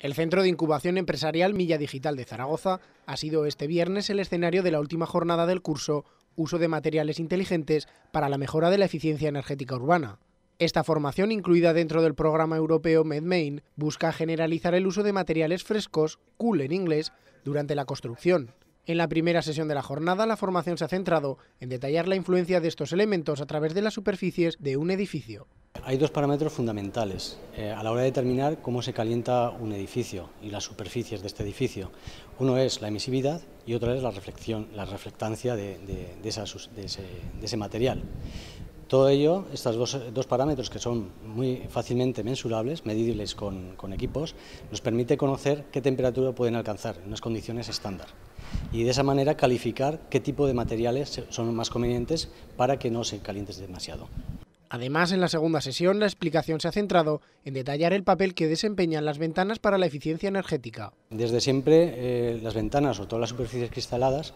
El Centro de Incubación Empresarial Milla Digital de Zaragoza ha sido este viernes el escenario de la última jornada del curso Uso de Materiales Inteligentes para la Mejora de la Eficiencia Energética Urbana. Esta formación, incluida dentro del programa europeo MedMain, busca generalizar el uso de materiales frescos, cool en inglés, durante la construcción. En la primera sesión de la jornada, la formación se ha centrado en detallar la influencia de estos elementos a través de las superficies de un edificio. Hay dos parámetros fundamentales eh, a la hora de determinar cómo se calienta un edificio y las superficies de este edificio. Uno es la emisividad y otra es la reflectancia de, ese, material. Todo ello, estos dos, parámetros que son muy fácilmente mensurables, medibles con, equipos, nos permite conocer qué temperatura pueden alcanzar en unas condiciones estándar y de esa manera calificar qué tipo de materiales son más convenientes para que no se calientes demasiado. Además, en la segunda sesión, la explicación se ha centrado en detallar el papel que desempeñan las ventanas para la eficiencia energética. Desde siempre, eh, las ventanas, o todas las superficies cristaladas,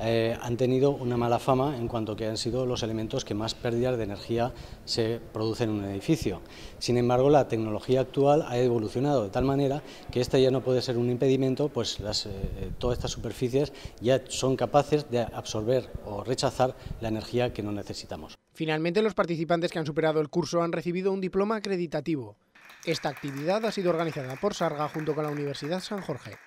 eh, han tenido una mala fama en cuanto que han sido los elementos que más pérdidas de energía se producen en un edificio. Sin embargo, la tecnología actual ha evolucionado de tal manera que esta ya no puede ser un impedimento, pues eh, todas estas superficies ya son capaces de absorber o rechazar la energía que no necesitamos. Finalmente, los participantes que han superado el curso han recibido un diploma acreditativo. Esta actividad ha sido organizada por Sarga junto con la Universidad San Jorge.